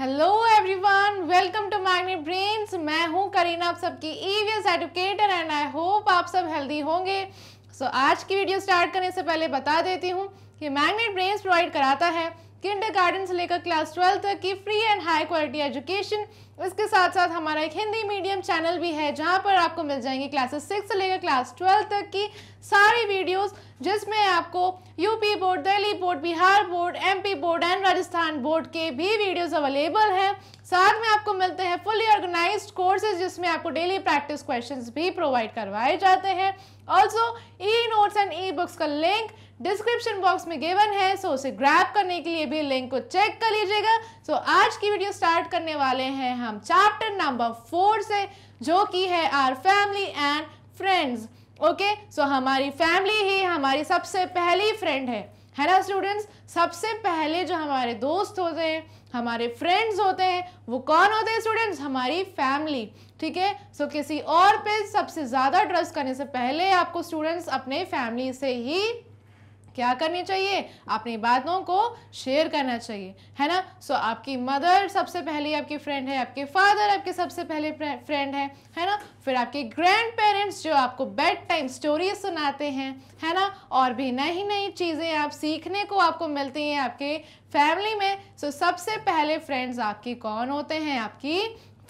Hello everyone welcome to magnet brains मैं हूं करीना आप सबकी EVS educator and I hope आप सब हेल्दी होंगे सो so, आज की वीडियो स्टार्ट करने से पहले बता देती हूं कि मैग्नेट ब्रेन्स प्रोवाइड कराता है किंडर गार्डन से लेकर क्लास ट्वेल्थ तक की free and high quality education इसके साथ साथ हमारा एक हिंदी मीडियम चैनल भी है जहाँ पर आपको मिल जाएंगी क्लासेस सिक्स से लेकर क्लास ट्वेल्व तक की सारी वीडियोस जिसमें आपको UP board Delhi board Bihar board MP board and Rajasthan board के भी वीडियोस अवेलेबल हैं साथ में आपको मिलते हैं फुली ऑर्गेनाइज कोर्सेज जिसमें आपको डेली प्रैक्टिस क्वेश्चन भी प्रोवाइड करवाए जाते हैं also e notes and e books का लिंक डिस्क्रिप्शन बॉक्स में गिवन है सो उसे ग्रैप करने के लिए भी लिंक को चेक कर लीजिएगा सो आज की वीडियो स्टार्ट करने वाले हैं हम चैप्टर नंबर फोर से जो कि है are family and friends okay so हमारी फैमिली ही हमारी सबसे पहली फ्रेंड है है ना स्टूडेंट्स सबसे पहले जो हमारे दोस्त होते हैं हमारे फ्रेंड्स होते हैं वो कौन होते हैं स्टूडेंट्स हमारी फैमिली ठीक है सो किसी और पे सबसे ज़्यादा ट्रस्ट करने से पहले आपको स्टूडेंट्स अपने फैमिली से ही क्या करनी चाहिए अपनी बातों को शेयर करना चाहिए है ना सो so, आपकी मदर सबसे पहले आपकी फ्रेंड है आपके फादर आपके सबसे पहले फ्रेंड है है ना फिर आपके ग्रैंड पेरेंट्स जो आपको बेड टाइम स्टोरी सुनाते हैं है ना और भी नई नई चीज़ें आप सीखने को आपको मिलती हैं आपके फैमिली में सो so, सबसे पहले फ्रेंड्स आपकी कौन होते हैं आपकी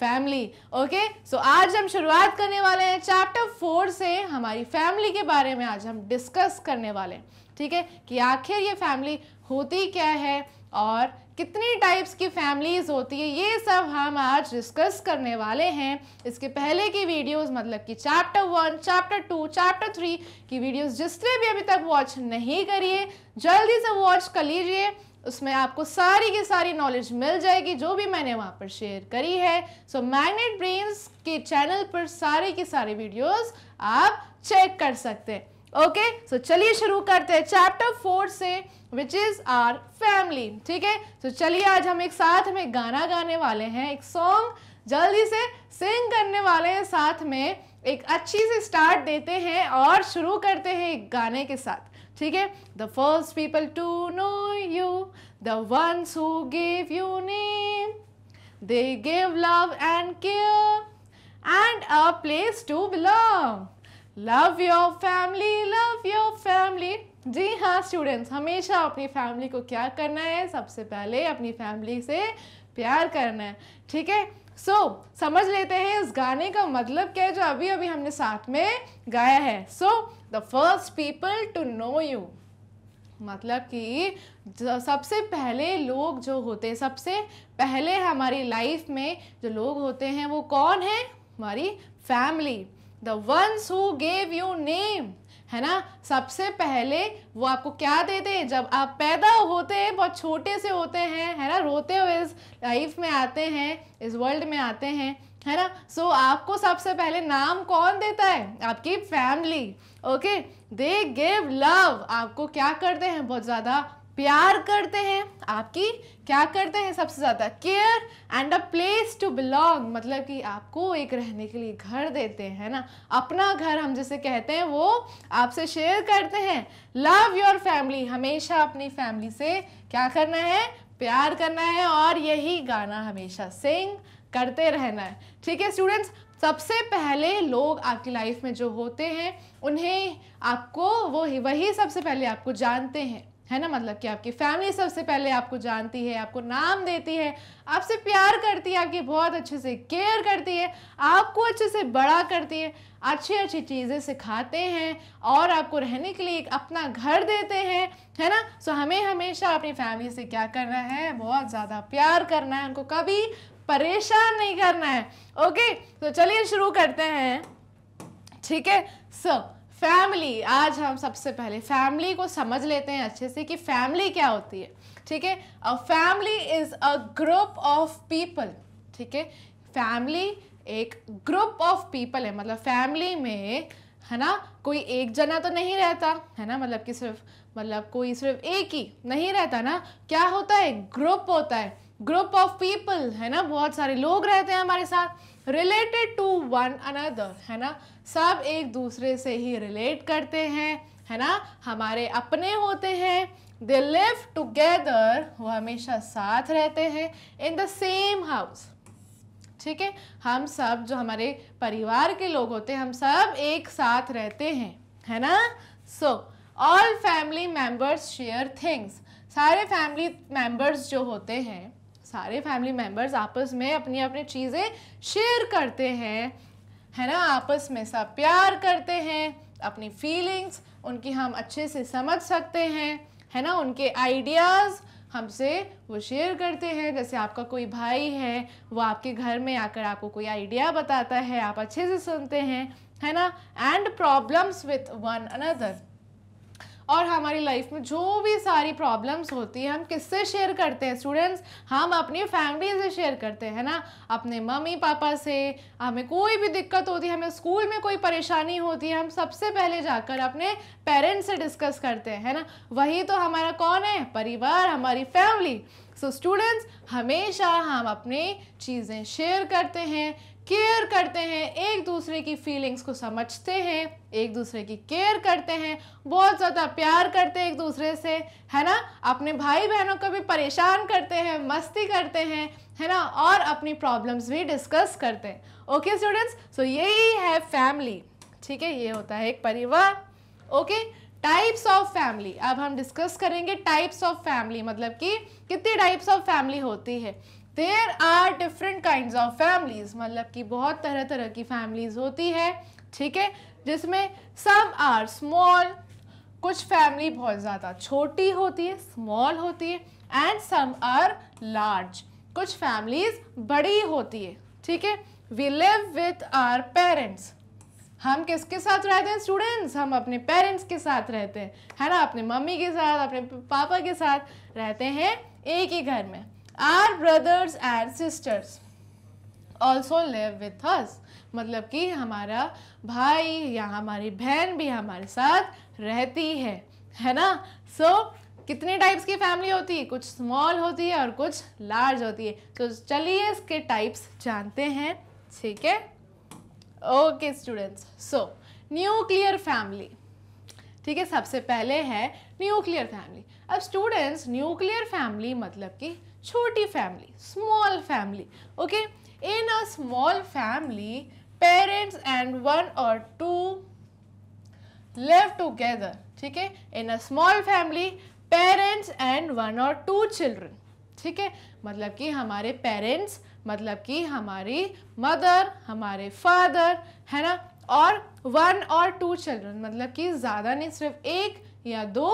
फैमिली ओके सो आज हम शुरुआत करने वाले हैं चैप्टर फोर से हमारी फैमिली के बारे में आज हम डिस्कस करने वाले हैं ठीक है कि आखिर ये फैमिली होती क्या है और कितनी टाइप्स की फैमिलीज़ होती है ये सब हम आज डिस्कस करने वाले हैं इसके पहले की वीडियोस मतलब कि chapter one chapter two chapter three की वीडियोस जिसने भी अभी तक वॉच नहीं करिए जल्दी से वॉच कर लीजिए उसमें आपको सारी की सारी नॉलेज मिल जाएगी जो भी मैंने वहाँ पर शेयर करी है सो मैग्नेट ब्रेन्स के चैनल पर सारे की सारे वीडियोज़ आप चेक कर सकते हैं ओके सो चलिए शुरू करते हैं चैप्टर फोर से विच इज आर फैमिली ठीक है सो चलिए आज हम एक साथ में गाना गाने वाले हैं एक सॉन्ग जल्दी से सिंग करने वाले हैं साथ में एक अच्छी से स्टार्ट देते हैं और शुरू करते हैं एक गाने के साथ ठीक है the first people to know you the ones who give you name they give love and care and a place to belong love your family love your family जी हाँ स्टूडेंट्स हमेशा अपनी फैमिली को क्या करना है सबसे पहले अपनी फैमिली से प्यार करना है ठीक है सो so, समझ लेते हैं इस गाने का मतलब क्या है जो अभी अभी हमने साथ में गाया है so the first people to know you मतलब कि सबसे पहले लोग जो होते हैं सबसे पहले हमारी लाइफ में जो लोग होते हैं वो कौन है हमारी family the ones who gave you name है ना सबसे पहले वो आपको क्या देते हैं जब आप पैदा होते हैं बहुत छोटे से होते हैं है ना रोते हुए इस लाइफ में आते हैं इस वर्ल्ड में आते हैं है ना सो so, आपको सबसे पहले नाम कौन देता है आपकी family okay they give love आपको क्या करते हैं बहुत ज़्यादा प्यार करते हैं आपकी क्या करते हैं सबसे ज़्यादा care and a place to belong मतलब कि आपको एक रहने के लिए घर देते हैं ना अपना घर हम जैसे कहते हैं वो आपसे शेयर करते हैं लव योर फैमिली हमेशा अपनी फैमिली से क्या करना है प्यार करना है और यही गाना हमेशा सिंग करते रहना है ठीक है स्टूडेंट्स सबसे पहले लोग आपकी लाइफ में जो होते हैं उन्हें आपको वो वही सबसे पहले आपको जानते हैं है ना मतलब कि आपकी फैमिली सबसे पहले आपको जानती है आपको नाम देती है आपसे प्यार करती है आपकी बहुत अच्छे से केयर करती है आपको अच्छे से बड़ा करती है अच्छी अच्छी चीज़ें सिखाते हैं और आपको रहने के लिए एक अपना घर देते हैं है ना सो हमें हमेशा अपनी फैमिली से क्या करना है बहुत ज़्यादा प्यार करना है उनको कभी परेशान नहीं करना है ओके तो चलिए शुरू करते हैं ठीक है सो so, फैमिली आज हम सबसे पहले फैमिली को समझ लेते हैं अच्छे से कि फैमिली क्या होती है ठीक है a family is a group of people ठीक है फैमिली एक ग्रुप ऑफ पीपल है मतलब फैमिली में है ना कोई एक जना तो नहीं रहता है ना मतलब कि सिर्फ मतलब कोई सिर्फ एक ही नहीं रहता ना क्या होता है ग्रुप होता है ग्रुप ऑफ पीपल है ना बहुत सारे लोग रहते हैं हमारे साथ रिलेटेड टू वन अनदर है ना सब एक दूसरे से ही रिलेट करते हैं है ना हमारे अपने होते हैं दे लिव टुगेदर वो हमेशा साथ रहते हैं इन द सेम हाउस ठीक है हम सब जो हमारे परिवार के लोग होते हैं हम सब एक साथ रहते हैं है ना so all family members share things सारे फैमिली मेम्बर्स जो होते हैं सारे फैमिली मेम्बर्स आपस में अपनी अपनी चीज़ें शेयर करते हैं है ना आपस में सब प्यार करते हैं अपनी फीलिंग्स उनकी हम अच्छे से समझ सकते हैं है ना उनके आइडियाज़ हमसे वो शेयर करते हैं जैसे आपका कोई भाई है वो आपके घर में आकर आपको कोई आइडिया बताता है आप अच्छे से सुनते हैं है ना and problems with one another और हमारी लाइफ में जो भी सारी प्रॉब्लम्स होती है हम किससे शेयर करते हैं स्टूडेंट्स हम अपनी फैमिली से शेयर करते हैं ना अपने मम्मी पापा से हमें कोई भी दिक्कत होती है हमें स्कूल में कोई परेशानी होती है हम सबसे पहले जाकर अपने पेरेंट्स से डिस्कस करते हैं है ना वही तो हमारा कौन है परिवार हमारी फैमिली सो so, स्टूडेंट्स हमेशा हम अपने चीज़ें शेयर करते हैं केयर करते हैं एक दूसरे की फीलिंग्स को समझते हैं एक दूसरे की केयर करते हैं बहुत ज़्यादा प्यार करते हैं एक दूसरे से है ना अपने भाई बहनों को भी परेशान करते हैं मस्ती करते हैं है ना और अपनी प्रॉब्लम्स भी डिस्कस करते हैं ओके स्टूडेंट्स सो यही है फैमिली ठीक है ये होता है एक परिवार ओके टाइप्स ऑफ फैमिली अब हम डिस्कस करेंगे टाइप्स ऑफ फैमिली मतलब कि कितनी टाइप्स ऑफ फैमिली होती है there are different kind of families मतलब कि बहुत तरह तरह की फैमिलीज होती है ठीक है जिसमें सम आर स्मॉल कुछ फैमिली बहुत ज़्यादा छोटी होती है स्मॉल होती है एंड सम आर लार्ज कुछ फैमिलीज बड़ी होती है ठीक है we live with our parents हम किसके साथ रहते हैं स्टूडेंट्स हम अपने पेरेंट्स के साथ रहते हैं है ना अपने मम्मी के साथ अपने पापा के साथ रहते हैं एक ही घर में our brothers and sisters also live with us मतलब कि हमारा भाई या हमारी बहन भी हमारे साथ रहती है है ना सो so, कितने टाइप्स की फैमिली होती है कुछ स्मॉल होती है और कुछ लार्ज होती है तो so, चलिए इसके टाइप्स जानते हैं ठीक है okay students so nuclear family ठीक है सबसे पहले है न्यूक्लियर फैमिली अब स्टूडेंट्स न्यूक्लियर फैमिली मतलब कि छोटी family small family okay in a small family parents and one or two live together ठीक है in a small family parents and one or two children ठीक है मतलब कि हमारे पेरेंट्स मतलब कि हमारी मदर हमारे फादर है ना और वन और टू चिल्ड्रन मतलब कि ज़्यादा नहीं सिर्फ एक या दो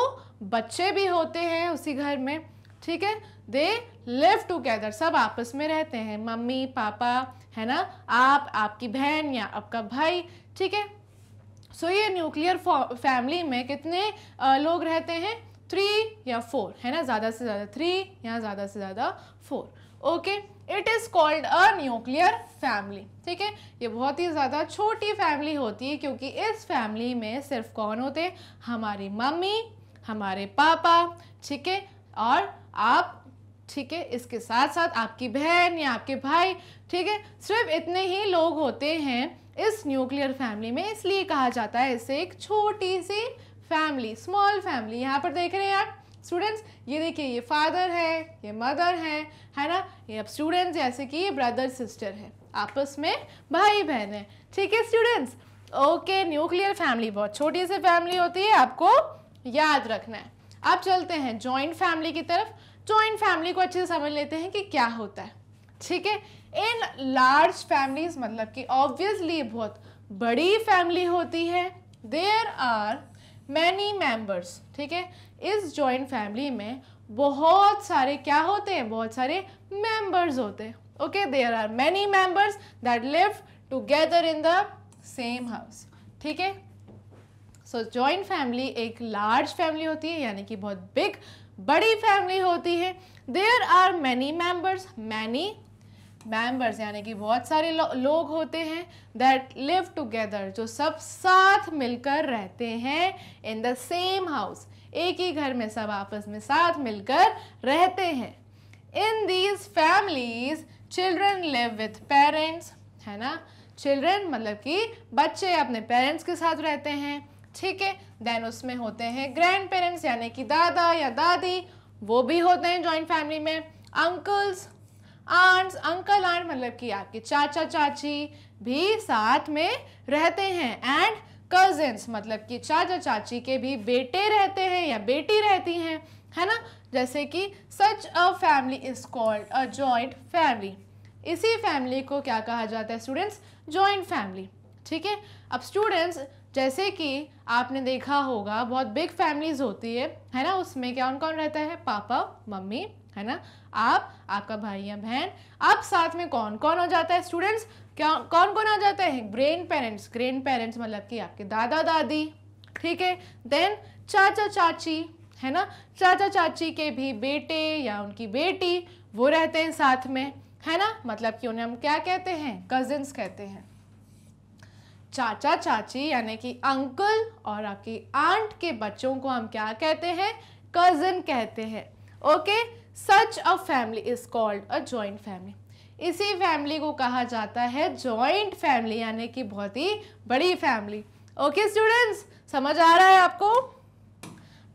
बच्चे भी होते हैं उसी घर में ठीक है दे लिव टुगेदर सब आपस में रहते हैं मम्मी पापा है ना आप आपकी बहन या आपका भाई ठीक है सो ये न्यूक्लियर फैमिली में कितने लोग रहते हैं थ्री या फोर है ना ज़्यादा से ज़्यादा थ्री या ज़्यादा से ज़्यादा four okay it is called a nuclear family ठीक है ये बहुत ही ज़्यादा छोटी फैमिली होती है क्योंकि इस फैमिली में सिर्फ कौन होते हमारी मम्मी हमारे पापा ठीक है और आप ठीक है इसके साथ साथ आपकी बहन या आपके भाई ठीक है सिर्फ इतने ही लोग होते हैं इस न्यूक्लियर फैमिली में इसलिए कहा जाता है इसे एक छोटी सी फैमिली स्मॉल फैमिली यहाँ पर देख रहे हैं आप स्टूडेंट्स ये देखिए ये फादर है ये मदर है है ना ये अब स्टूडेंट्स जैसे कि ये ब्रदर सिस्टर है आपस में भाई बहन है ठीक है स्टूडेंट्स ओके न्यूक्लियर फैमिली बहुत छोटी सी फैमिली होती है आपको याद रखना है अब चलते हैं जॉइंट फैमिली की तरफ ज्वाइंट तो फैमिली को अच्छे से समझ लेते हैं कि क्या होता है ठीक है इन लार्ज फैमिलीज मतलब कि ऑब्वियसली बहुत बड़ी फैमिली होती है देयर आर मैनी मेम्बर्स ठीक है इस जॉइंट फैमिली में बहुत सारे क्या होते हैं बहुत सारे मेंबर्स होते हैं okay there are many members that live together in the same house ठीक है सो जॉइंट फैमिली एक लार्ज फैमिली होती है यानी कि बहुत बिग बड़ी फैमिली होती है there are many members many members यानी कि बहुत सारे लो, लोग होते हैं दैट लिव टुगेदर जो सब साथ मिलकर रहते हैं इन द सेम हाउस एक ही घर में सब आपस में साथ मिलकर रहते हैं in these families children live with parents है ना चिल्ड्रन मतलब कि बच्चे अपने पेरेंट्स के साथ रहते हैं ठीक है देन उसमें होते हैं ग्रैंड पेरेंट्स यानी कि दादा या दादी वो भी होते हैं जॉइंट फैमिली में अंकल्स आंट्स अंकल आंट मतलब कि आपके चाचा चाची भी साथ में रहते हैं एंड कजिन्स मतलब कि चाचा चाची के भी बेटे रहते हैं या बेटी रहती हैं है ना जैसे कि such a family is called a joint family इसी फैमिली को क्या कहा जाता है स्टूडेंट्स जॉइंट फैमिली ठीक है अब स्टूडेंट्स जैसे कि आपने देखा होगा बहुत बिग फैमिलीज होती है है ना उसमें क्या कौन कौन रहता है पापा मम्मी है ना आप आपका भाई या बहन आप साथ में कौन कौन हो जाता है स्टूडेंट्स क्या कौन कौन आ जाते हैं ग्रैंड पेरेंट्स ग्रैंड पेरेंट्स मतलब कि आपके दादा दादी ठीक है देन चाचा चाची है ना चाचा चाची के भी बेटे या उनकी बेटी वो रहते हैं साथ में है ना मतलब कि उन्हें हम क्या कहते हैं कजिन्स कहते हैं चाचा चाची यानी कि अंकल और आपकी आंट के बच्चों को हम क्या कहते हैं कज़न कहते हैं okay such a family is called a joint family इसी फैमिली को कहा जाता है जॉइंट फैमिली यानी कि बहुत ही बड़ी फैमिली ओके स्टूडेंट्स समझ आ रहा है आपको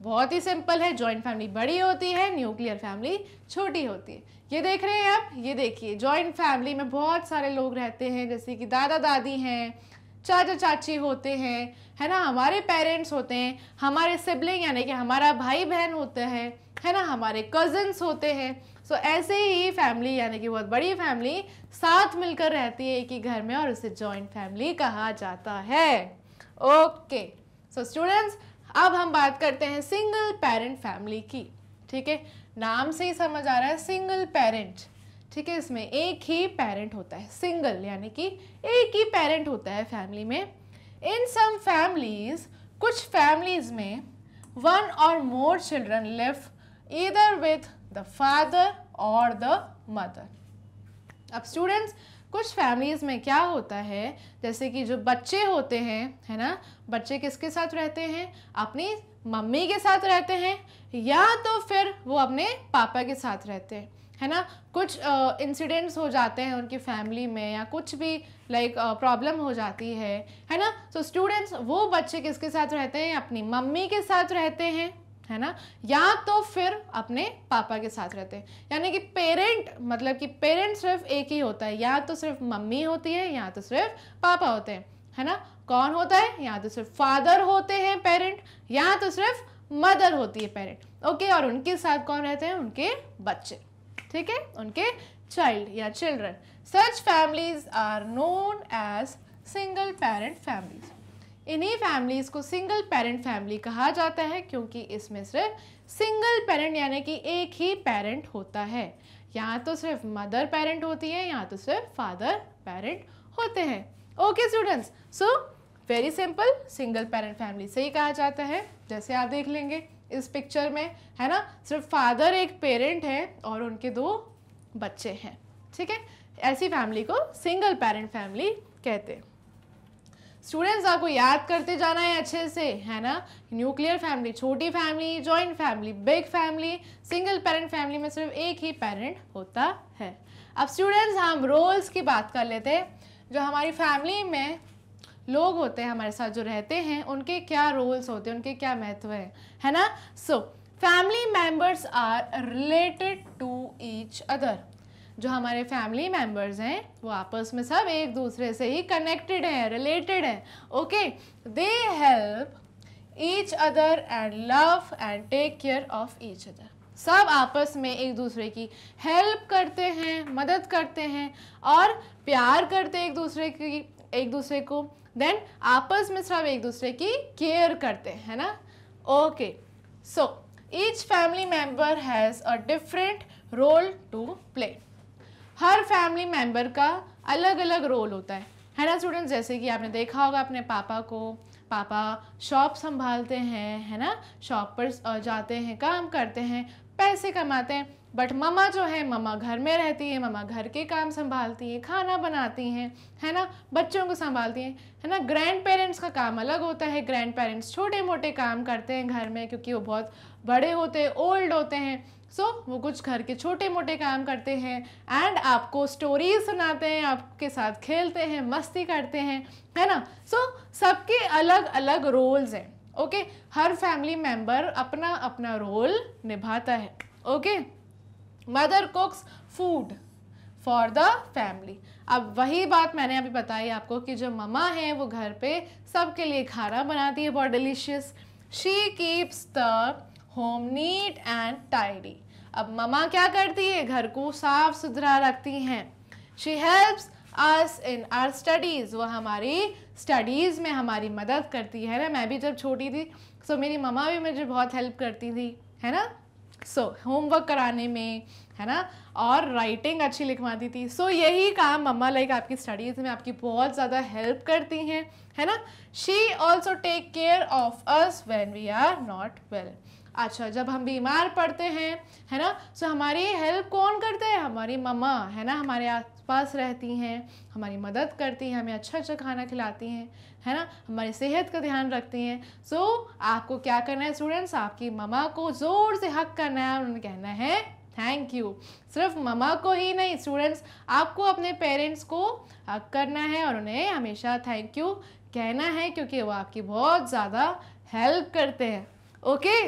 बहुत ही सिंपल है जॉइंट फैमिली बड़ी होती है न्यूक्लियर फैमिली छोटी होती है ये देख रहे हैं आप ये देखिए ज्वाइंट फैमिली में बहुत सारे लोग रहते हैं जैसे कि दादा दादी हैं चाचा चाची होते हैं है ना हमारे पेरेंट्स होते हैं हमारे सिबलिंग यानी कि हमारा भाई बहन होता है है ना हमारे कज़न्स होते हैं सो so, ऐसे ही फैमिली यानी कि बहुत बड़ी फैमिली साथ मिलकर रहती है एक ही घर में और उसे जॉइंट फैमिली कहा जाता है ओके सो स्टूडेंट्स अब हम बात करते हैं सिंगल पेरेंट फैमिली की ठीक है नाम से ही समझ आ रहा है सिंगल पेरेंट ठीक है इसमें एक ही पेरेंट होता है सिंगल यानी कि एक ही पेरेंट होता है फैमिली में इन सम फैमिलीज कुछ फैमिलीज में one or more children live either with the father or the mother अब स्टूडेंट्स कुछ फैमिलीज़ में क्या होता है जैसे कि जो बच्चे होते हैं है ना बच्चे किसके साथ रहते हैं अपनी मम्मी के साथ रहते हैं या तो फिर वो अपने पापा के साथ रहते हैं है ना कुछ इंसिडेंट्स uh, हो जाते हैं उनकी फैमिली में या कुछ भी लाइक like, प्रॉब्लम uh, हो जाती है है ना सो so, स्टूडेंट्स वो बच्चे किसके साथ रहते हैं अपनी मम्मी के साथ रहते हैं है ना या तो फिर अपने पापा के साथ रहते हैं यानी कि पेरेंट मतलब कि पेरेंट सिर्फ एक ही होता है या तो सिर्फ मम्मी होती है या तो सिर्फ पापा होते हैं है ना कौन होता है या तो सिर्फ फादर होते हैं पेरेंट या तो सिर्फ मदर होती है पेरेंट ओके और उनके साथ कौन रहते हैं उनके बच्चे ठीक है उनके चाइल्ड या children such families are known as single parent families इन्हीं फैमिलीज़ को सिंगल पेरेंट फैमिली कहा जाता है क्योंकि इसमें सिर्फ सिंगल पेरेंट यानी कि एक ही पेरेंट होता है यहाँ तो सिर्फ मदर पेरेंट होती है यहाँ तो सिर्फ फादर पेरेंट होते हैं okay students so very simple single parent family सही कहा जाता है जैसे आप देख लेंगे इस पिक्चर में है ना सिर्फ फादर एक पेरेंट है और उनके दो बच्चे हैं ठीक है ऐसी फैमिली को सिंगल पेरेंट फैमिली कहते हैं स्टूडेंट्स आपको याद करते जाना है अच्छे से है ना न्यूक्लियर फैमिली छोटी family joint family big family single parent family में सिर्फ एक ही पेरेंट होता है अब स्टूडेंट्स हम रोल्स की बात कर लेते हैं जो हमारी फैमिली में लोग होते हैं हमारे साथ जो रहते हैं उनके क्या रोल्स होते हैं उनके क्या महत्व है है ना so family members are related to each other जो हमारे फैमिली मेंबर्स हैं वो आपस में सब एक दूसरे से ही कनेक्टेड हैं रिलेटेड हैं okay they help each other and love and take care of each other सब आपस में एक दूसरे की हेल्प करते हैं मदद करते हैं और प्यार करते एक दूसरे की एक दूसरे को देन आपस में सब एक दूसरे की केयर करते हैं ना okay so each family member has a different role to play हर फैमिली मेंबर का अलग अलग रोल होता है है ना स्टूडेंट्स जैसे कि आपने देखा होगा अपने पापा को पापा शॉप संभालते हैं है ना शॉप पर जाते हैं काम करते हैं पैसे कमाते हैं बट ममा जो है ममा घर में रहती है ममा घर के काम संभालती हैं खाना बनाती हैं है ना बच्चों को संभालती हैं है ना ग्रैंड पेरेंट्स का काम अलग होता है ग्रैंड पेरेंट्स छोटे मोटे काम करते हैं घर में क्योंकि वो बहुत बड़े होते हैं ओल्ड होते हैं सो so, वो कुछ घर के छोटे मोटे काम करते हैं एंड आपको स्टोरीज सुनाते हैं आपके साथ खेलते हैं मस्ती करते हैं है ना सो so, सबके अलग अलग रोल्स हैं ओके okay? हर फैमिली मेम्बर अपना अपना रोल निभाता है okay okay? Mother cooks food for the family अब वही बात मैंने अभी बताई आपको कि जो ममा हैं वो घर पे सबके लिए खाना बनाती है बहुत delicious she keeps the home neat and tidy अब ममा क्या करती है घर को साफ सुथरा रखती हैं she helps us in our studies वो हमारी स्टडीज़ में हमारी मदद करती है ना मैं भी जब छोटी थी सो मेरी ममा भी मुझे बहुत हेल्प करती थी है ना सो होमवर्क कराने में है ना और राइटिंग अच्छी लिखवाती थी सो so, यही काम मम्मा लाइक आपकी स्टडीज़ में आपकी बहुत ज़्यादा हेल्प करती हैं है ना she also take care of us when we are not well अच्छा जब हम बीमार पड़ते हैं है ना सो so, हमारी हेल्प कौन करते हैं हमारी मम्मा है ना हमारे पास रहती हैं हमारी मदद करती हैं हमें अच्छा अच्छा खाना खिलाती हैं है ना हमारी सेहत का ध्यान रखती हैं सो so, आपको क्या करना है स्टूडेंट्स आपकी ममा को ज़ोर से हक करना है और उन्हें कहना है थैंक यू सिर्फ ममा को ही नहीं स्टूडेंट्स आपको अपने पेरेंट्स को हक करना है और उन्हें हमेशा थैंक यू कहना है क्योंकि वो आपकी बहुत ज़्यादा हेल्प करते हैं ओके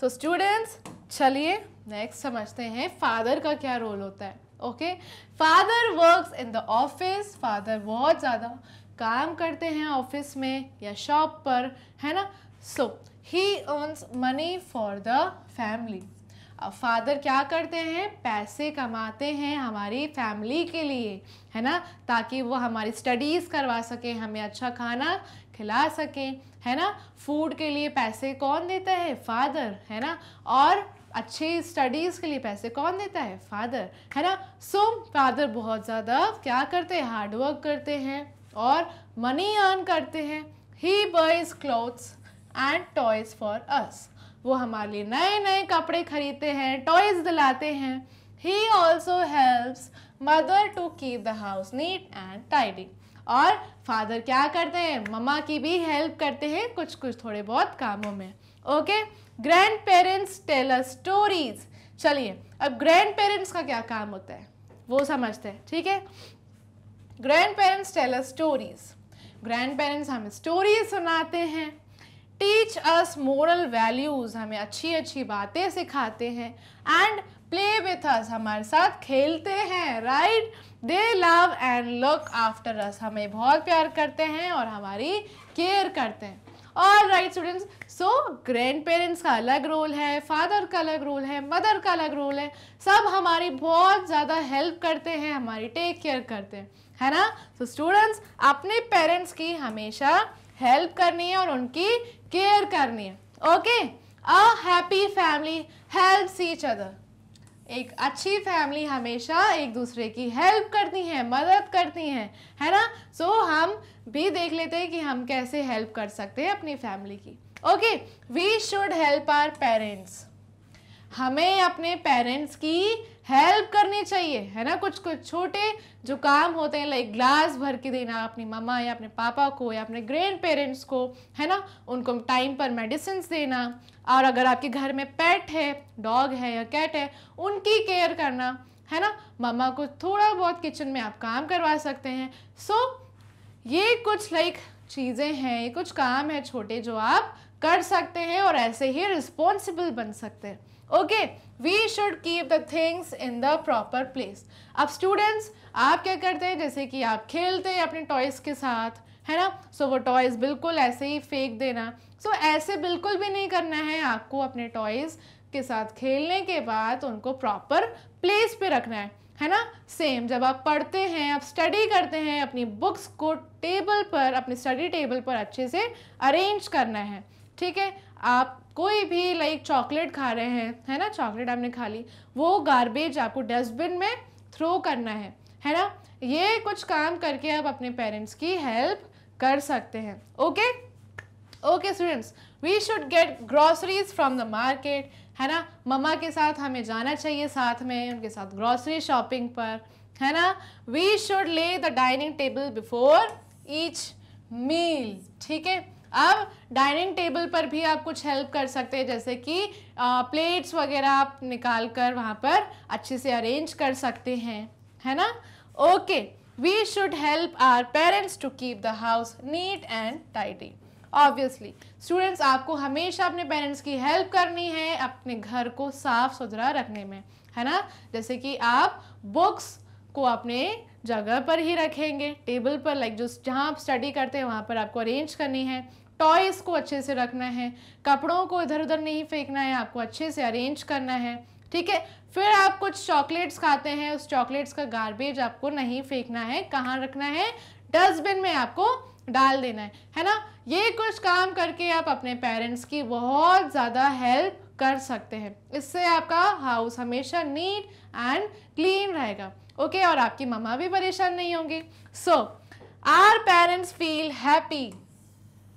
सो स्टूडेंट्स चलिए नेक्स्ट समझते हैं फादर का क्या रोल होता है okay father works in the office father बहुत ज़्यादा काम करते हैं ऑफिस में या शॉप पर है ना so he earns money for the family father क्या करते हैं पैसे कमाते हैं हमारी फैमिली के लिए है ना ताकि वो हमारी स्टडीज़ करवा सकें हमें अच्छा खाना खिला सकें है ना फूड के लिए पैसे कौन देता है फादर है ना और अच्छे स्टडीज़ के लिए पैसे कौन देता है फादर है ना सो so, फादर बहुत ज़्यादा क्या करते हैं हार्डवर्क करते हैं और मनी अर्न करते हैं he buys clothes and toys for us वो हमारे लिए नए नए कपड़े खरीदते हैं टॉयज़ दिलाते हैं he also helps mother to keep the house neat and tidy और फादर क्या करते हैं ममा की भी हेल्प करते हैं कुछ कुछ थोड़े बहुत कामों में okay grandparents tell stories चलिए अब ग्रैंड पेरेंट्स का क्या काम होता है वो समझते हैं ठीक है grandparents tell stories grandparents हमें स्टोरीज सुनाते हैं टीच अस मोरल वैल्यूज़ हमें अच्छी अच्छी बातें सिखाते हैं एंड प्ले विथ अस हमारे साथ खेलते हैं right they love and look after us हमें बहुत प्यार करते हैं और हमारी केयर करते हैं all right students so grandparents का अलग रोल है फादर का अलग रोल है मदर का अलग रोल है सब हमारी बहुत ज़्यादा हेल्प करते हैं हमारी टेक केयर करते हैं है ना तो so, स्टूडेंट्स अपने पेरेंट्स की हमेशा हेल्प करनी है और उनकी केयर करनी है okay a happy family helps each other एक अच्छी फैमिली हमेशा एक दूसरे की हेल्प करती है मदद करती हैं है ना सो so, हम भी देख लेते हैं कि हम कैसे हेल्प कर सकते हैं अपनी फैमिली की okay we should help our parents हमें अपने पेरेंट्स की हेल्प करनी चाहिए है ना कुछ कुछ छोटे जो काम होते हैं लाइक ग्लास भर के देना अपनी मम्मा या अपने पापा को या अपने ग्रैंड पेरेंट्स को है ना उनको टाइम पर मेडिसिन देना और अगर आपके घर में पेट है डॉग है या कैट है उनकी केयर करना है ना मम्मा को थोड़ा बहुत किचन में आप काम करवा सकते हैं सो so, ये कुछ लाइक चीज़ें हैं ये कुछ काम है छोटे जो आप कर सकते हैं और ऐसे ही रिस्पॉन्सिबल बन सकते हैं okay we should keep the things in the proper place अब स्टूडेंट्स आप क्या करते हैं जैसे कि आप खेलते हैं अपने टॉयज़ के साथ है ना सो so, वो टॉयज़ बिल्कुल ऐसे ही फेंक देना सो so, ऐसे बिल्कुल भी नहीं करना है आपको अपने टॉयज़ के साथ खेलने के बाद उनको प्रॉपर प्लेस पे रखना है है ना सेम जब आप पढ़ते हैं आप स्टडी करते हैं अपनी बुक्स को टेबल पर अपने स्टडी टेबल पर अच्छे से अरेंज करना है ठीक है आप कोई भी लाइक चॉकलेट खा रहे हैं है ना चॉकलेट आपने खा ली वो गार्बेज आपको डस्टबिन में थ्रो करना है है ना ये कुछ काम करके आप अपने पेरेंट्स की हेल्प कर सकते हैं okay okay students we should get groceries from the market है ना मम्मा के साथ हमें जाना चाहिए साथ में उनके साथ ग्रॉसरी शॉपिंग पर है ना we should lay the dining table before each meal ठीक है अब डाइनिंग टेबल पर भी आप कुछ हेल्प कर सकते हैं जैसे कि आ, प्लेट्स वगैरह आप निकाल कर वहाँ पर अच्छे से अरेंज कर सकते हैं है ना okay we should help our parents to keep the house neat and tidy obviously students आपको हमेशा अपने पेरेंट्स की हेल्प करनी है अपने घर को साफ सुथरा रखने में है ना जैसे कि आप बुक्स को अपने जगह पर ही रखेंगे टेबल पर लाइक जो जहाँ आप स्टडी करते हैं वहाँ पर आपको अरेंज करनी है टॉयज़ को अच्छे से रखना है कपड़ों को इधर उधर नहीं फेंकना है आपको अच्छे से अरेंज करना है ठीक है फिर आप कुछ चॉकलेट्स खाते हैं उस चॉकलेट्स का गार्बेज आपको नहीं फेंकना है कहाँ रखना है डस्टबिन में आपको डाल देना है है ना ये कुछ काम करके आप अपने पेरेंट्स की बहुत ज़्यादा हेल्प कर सकते हैं इससे आपका हाउस हमेशा नीट एंड क्लीन रहेगा ओके और आपकी मम्मा भी परेशान नहीं होंगी so our parents feel happy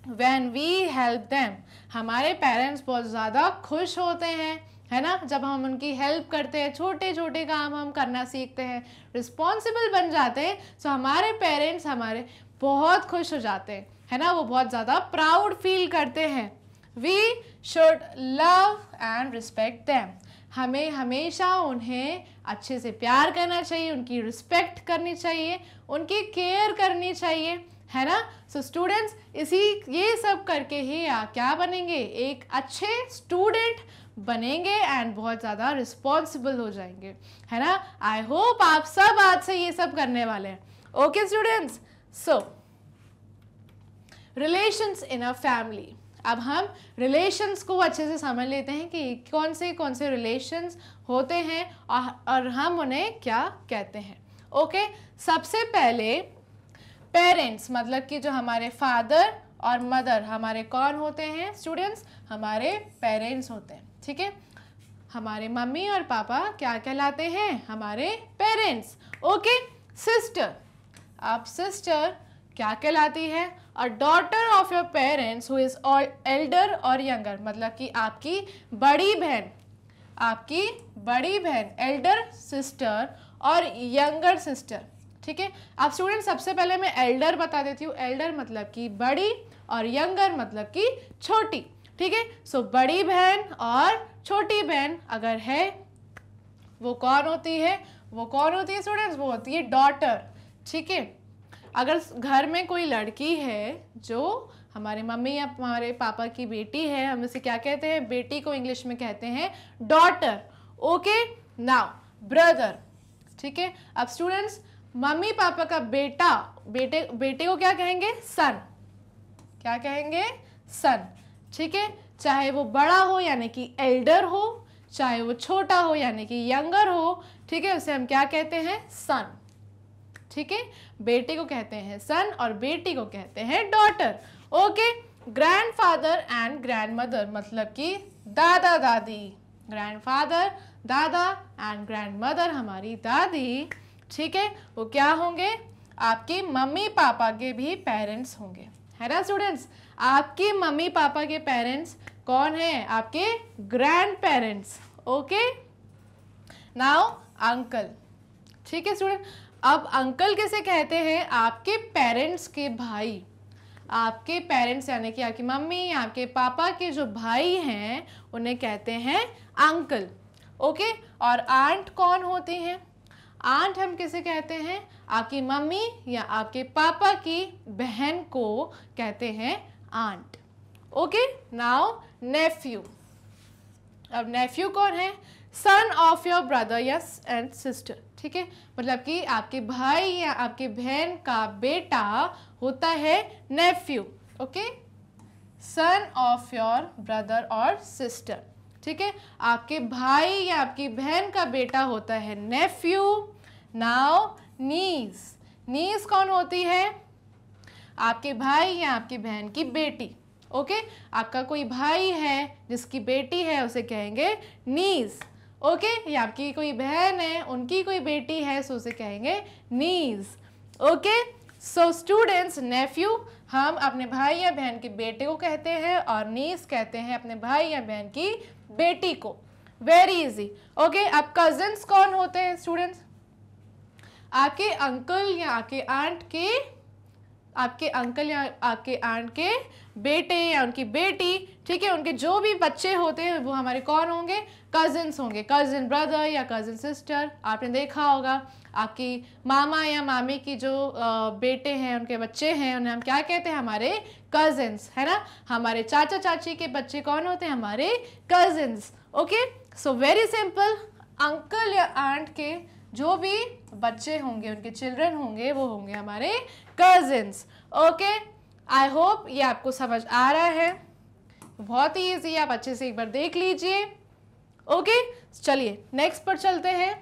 when we help them हमारे पेरेंट्स बहुत ज़्यादा खुश होते हैं है ना जब हम उनकी हेल्प करते हैं छोटे छोटे काम हम करना सीखते हैं रिस्पॉन्सिबल बन जाते हैं सो हमारे पेरेंट्स हमारे बहुत खुश हो जाते हैं है ना वो बहुत ज़्यादा प्राउड फील करते हैं we should love and respect them हमें हमेशा उन्हें अच्छे से प्यार करना चाहिए उनकी रिस्पेक्ट करनी चाहिए उनकी केयर करनी चाहिए है ना सो so, स्टूडेंट्स इसी ये सब करके ही आप क्या बनेंगे एक अच्छे स्टूडेंट बनेंगे एंड बहुत ज़्यादा रिस्पॉन्सिबल हो जाएंगे है ना आई होप आप सब आज से ये सब करने वाले हैं okay students so relations in a family अब हम रिलेशंस को अच्छे से समझ लेते हैं कि कौन से कौन से रिलेशंस होते हैं और, और हम उन्हें क्या कहते हैं ओके okay? सबसे पहले पेरेंट्स मतलब कि जो हमारे फादर और मदर हमारे कौन होते हैं स्टूडेंट्स हमारे पेरेंट्स होते हैं ठीक है हमारे मम्मी और पापा क्या कहलाते हैं हमारे पेरेंट्स ओके सिस्टर आप सिस्टर क्या कहलाती है a daughter of your parents who is all elder or younger मतलब कि आपकी बड़ी बहन आपकी बड़ी बहन एल्डर सिस्टर और यंगर सिस्टर ठीक है अब स्टूडेंट सबसे पहले मैं एल्डर बता देती हूँ एल्डर मतलब कि बड़ी और यंगर मतलब कि छोटी ठीक है सो बड़ी बहन और छोटी बहन अगर है वो कौन होती है वो कौन होती है स्टूडेंट्स वो होती है डॉटर ठीक है अगर घर में कोई लड़की है जो हमारे मम्मी या हमारे पापा की बेटी है हम उसे क्या कहते हैं बेटी को इंग्लिश में कहते हैं डॉटर ओके नाउ ब्रदर ठीक है अब स्टूडेंट्स मम्मी पापा का बेटा बेटे बेटे को क्या कहेंगे सन क्या कहेंगे सन ठीक है चाहे वो बड़ा हो यानी कि एल्डर हो चाहे वो छोटा हो यानी कि यंगर हो ठीक है उसे हम क्या कहते हैं सन ठीक है बेटे को कहते हैं सन और बेटी को कहते हैं daughter okay grandfather and grandmother मतलब कि दादा दादी ग्रैंडफादर दादा एंड ग्रैंडमदर हमारी दादी ठीक है वो क्या होंगे आपके मम्मी पापा के भी पेरेंट्स होंगे है ना स्टूडेंट्स आपके मम्मी पापा के पेरेंट्स कौन है आपके grandparents okay now uncle ठीक है स्टूडेंट अब अंकल कैसे कहते हैं आपके पेरेंट्स के भाई आपके पेरेंट्स यानी कि आपकी मम्मी आपके पापा के जो भाई हैं उन्हें कहते हैं अंकल ओके और आंट कौन होती हैं आंट हम किसे कहते हैं आपकी मम्मी या आपके पापा की बहन को कहते हैं आंट ओके नाउ नेफ्यू अब नेफ्यू कौन है son of your brother yes and sister ठीक है मतलब कि आपके भाई या आपके बहन का बेटा होता है nephew okay son of your brother or sister ठीक है आपके भाई या आपकी बहन का बेटा होता है नेफ्यू नाव नीस नीस कौन होती है आपके भाई या आपकी बहन की बेटी ओके आपका कोई भाई है जिसकी बेटी है उसे कहेंगे नीज ओके या आपकी कोई बहन है उनकी कोई बेटी है सो उसे कहेंगे niece okay so students nephew हम अपने भाई या बहन के बेटे को कहते हैं और नीस कहते हैं अपने भाई या बहन की बेटी को वेरी इजी ओके आप कजन्स कौन होते हैं स्टूडेंट्स आपके अंकल या आपके आंट के आपके अंकल या आपके आंट के बेटे या उनकी बेटी ठीक है उनके जो भी बच्चे होते हैं वो हमारे कौन होंगे कजिन्स होंगे कजिन ब्रदर या कजिन सिस्टर आपने देखा होगा आपकी मामा या मामी की जो बेटे हैं उनके बच्चे हैं उन्हें हम क्या कहते हैं हमारे कजिन्स है ना हमारे चाचा चाची के बच्चे कौन होते हैं हमारे cousins okay so very simple uncle या आंट के जो भी बच्चे होंगे उनके चिल्ड्रन होंगे वो होंगे हमारे कजिन्स ओके आई होप ये आपको समझ आ रहा है बहुत ही ईजी आप अच्छे से एक बार देख लीजिए ओके चलिए नेक्स्ट पर चलते हैं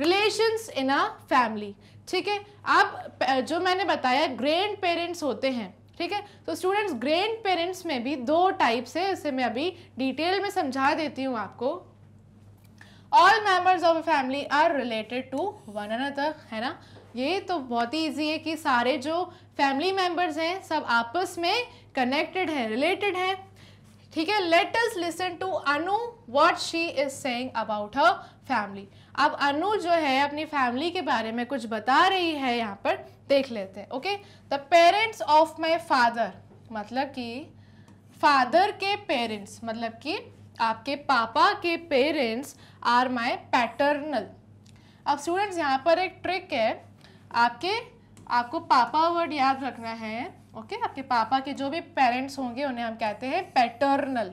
रिलेशंस इन अ फैमिली ठीक है अब जो मैंने बताया ग्रैंड पेरेंट्स होते हैं ठीक है तो स्टूडेंट्स ग्रैंड पेरेंट्स में भी दो टाइप्स है इसे मैं अभी डिटेल में समझा देती हूँ आपको all members of a family are related to one another है ना ये तो बहुत ही ईजी है कि सारे जो फैमिली मेम्बर्स हैं सब आपस में कनेक्टेड हैं रिलेटेड हैं ठीक है let us listen to Anu what she is saying about her family अब अनु जो है अपनी फैमिली के बारे में कुछ बता रही है यहाँ पर देख लेते हैं okay the parents of my father मतलब कि फादर के पेरेंट्स मतलब कि आपके पापा के पेरेंट्स आर माई पैटर्नल अब स्टूडेंट्स यहाँ पर एक ट्रिक है आपके आपको पापा वर्ड याद रखना है ओके आपके पापा के जो भी पेरेंट्स होंगे उन्हें हम कहते हैं पैटर्नल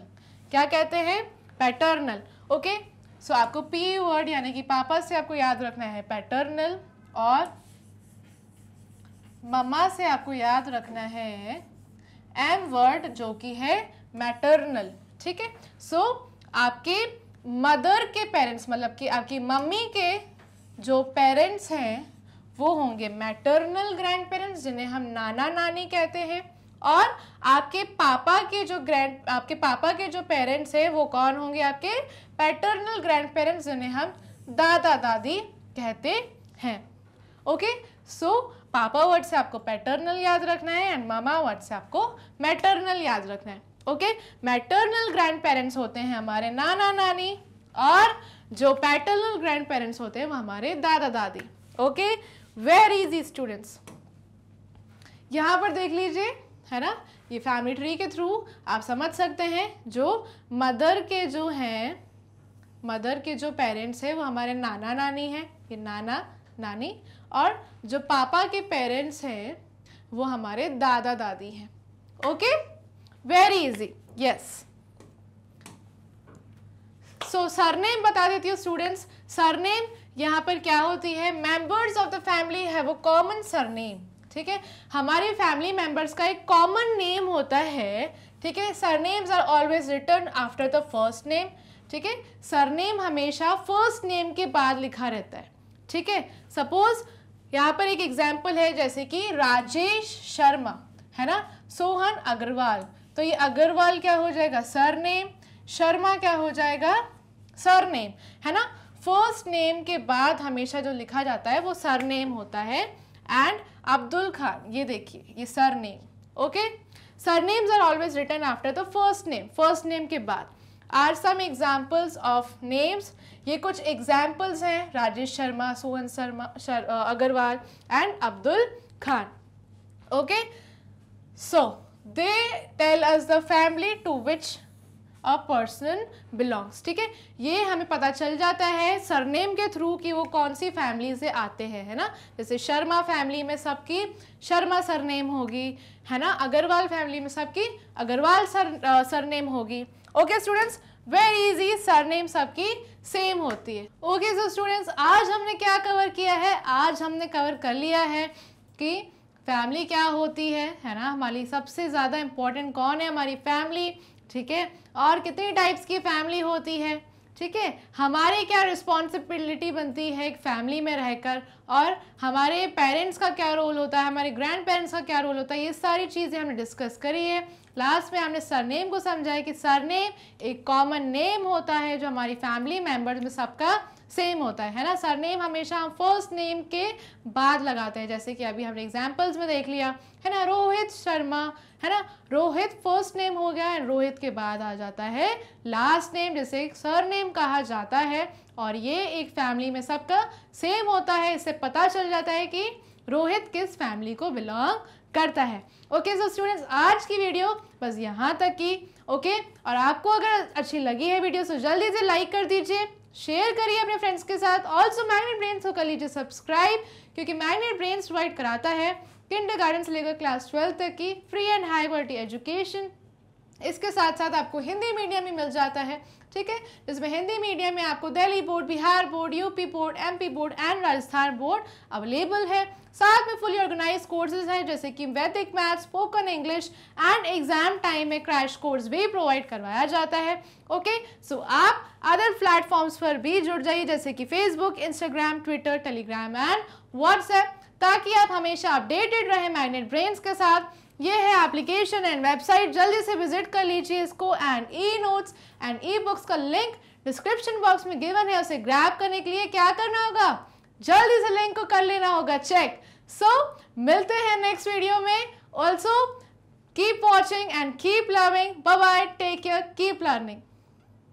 क्या कहते हैं पैटर्नल ओके सो so, आपको पी वर्ड यानी कि पापा से आपको याद रखना है पैटर्नल और मम्मा से आपको याद रखना है एम वर्ड जो कि है मैटर्नल ठीक है सो आपके मदर के पेरेंट्स मतलब कि आपकी मम्मी के जो पेरेंट्स हैं वो होंगे मैटर्नल ग्रैंड पेरेंट्स जिन्हें हम नाना नानी कहते हैं और आपके पापा के जो ग्रैंड आपके पापा के जो पेरेंट्स हैं वो कौन होंगे आपके पैटर्नल ग्रैंड पेरेंट्स जिन्हें हम दादा दादी कहते हैं ओके सो पापा वर्ड से आपको पैटर्नल याद रखना है एंड मामा वर्ड से आपको मैटर्नल याद रखना है ओके मैटर्नल ग्रैंड पेरेंट्स होते हैं हमारे नाना नानी और जो पैटर्नल ग्रैंड पेरेंट्स होते हैं वो हमारे दादा दादी ओके वेरी इजी स्टूडेंट्स यहां पर देख लीजिए है ना ये फैमिली ट्री के थ्रू आप समझ सकते हैं जो मदर के जो हैं मदर के जो पेरेंट्स हैं वो हमारे नाना नानी हैं ये नाना नानी और जो पापा के पेरेंट्स हैं वो हमारे दादा दादी हैं okay very easy yes so surname बता देती हूँ स्टूडेंट्स सरनेम यहाँ पर क्या होती है मेंबर्स ऑफ द फैमिली है वो कॉमन सरनेम ठीक है हमारे फैमिली मेम्बर्स का एक कॉमन नेम होता है ठीक है surnames are always written after the first name ठीक है सरनेम हमेशा फर्स्ट नेम के बाद लिखा रहता है ठीक है सपोज यहाँ पर एक एग्जाम्पल है जैसे कि राजेश शर्मा है ना सोहन अग्रवाल तो ये अग्रवाल क्या हो जाएगा सरनेम शर्मा क्या हो जाएगा सरनेम है ना फर्स्ट नेम के बाद हमेशा जो लिखा जाता है वो सरनेम होता है एंड अब्दुल खान ये देखिए ये surname okay surnames are always written after the first name first name के बाद are some examples of names ये कुछ एग्जाम्पल्स हैं Rajesh Sharma Sohan Sharma Agarwal and Abdul Khan okay so they tell us the family to which a person belongs ठीक है ये हमें पता चल जाता है सरनेम के थ्रू कि वो कौन सी फैमिली से आते हैं है ना जैसे शर्मा फैमिली में सबकी शर्मा सरनेम होगी है ना अग्रवाल फैमिली में सबकी अग्रवाल सर सरनेम होगी okay students very easy surname सबकी सेम होती है ओके सो स्टूडेंट्स आज हमने क्या कवर किया है आज हमने कवर कर लिया है कि फैमिली क्या होती है है ना हमारी सबसे ज़्यादा इम्पॉर्टेंट कौन है हमारी फैमिली ठीक है और कितनी टाइप्स की फैमिली होती है ठीक है हमारी क्या रिस्पॉन्सिबिलिटी बनती है एक फैमिली में रहकर और हमारे पेरेंट्स का क्या रोल होता है हमारे ग्रैंड पेरेंट्स का क्या रोल होता है ये सारी चीज़ें हमने डिस्कस करी है लास्ट में हमने सरनेम को समझाया कि सरनेम एक कॉमन नेम होता है जो हमारी फैमिली मेम्बर्स में सबका सेम होता है है ना सरनेम हमेशा हम फर्स्ट नेम के बाद लगाते हैं जैसे कि अभी हमने एग्जाम्पल्स में देख लिया है ना रोहित शर्मा है ना रोहित फर्स्ट नेम हो गया एंड रोहित के बाद आ जाता है लास्ट नेम जिसे सर नेम कहा जाता है और ये एक फैमिली में सबका सेम होता है इससे पता चल जाता है कि रोहित किस फैमिली को बिलोंग करता है ओके सो स्टूडेंट्स आज की वीडियो बस यहाँ तक की ओके okay? और आपको अगर अच्छी लगी है वीडियो तो जल्दी से लाइक कर दीजिए शेयर करिए अपने फ्रेंड्स के साथ ऑल्सो मैग्नेट ब्रेन्स को कर लीजिए सब्सक्राइब क्योंकि मैग्नेट ब्रेन्स प्रोवाइड कराता है किंडर गार्डन से लेकर क्लास ट्वेल्थ तक की free and high quality education इसके साथ साथ आपको हिंदी मीडियम भी मिल जाता है ठीक है जिसमें हिंदी मीडियम में आपको Delhi board Bihar board UP board MP board and Rajasthan board available है साथ में फुली ऑर्गेनाइज कोर्सेज हैं जैसे कि वैदिक maths spoken English and exam time में क्रैश कोर्स भी प्रोवाइड करवाया जाता है ओके सो so आप अदर प्लेटफॉर्म्स पर भी जुड़ जाइए जैसे कि Facebook Instagram Twitter Telegram and WhatsApp ताकि आप हमेशा अपडेटेड रहें मैग्नेट ब्रेन्स के साथ ये है एप्लीकेशन एंड वेबसाइट जल्दी से विजिट कर लीजिए इसको and e notes and e books का लिंक डिस्क्रिप्शन बॉक्स में गिवन है उसे ग्रैप करने के लिए क्या करना होगा जल्दी से लिंक को कर लेना होगा चेक सो so, मिलते हैं नेक्स्ट वीडियो में also keep watching and keep learning bye take care keep learning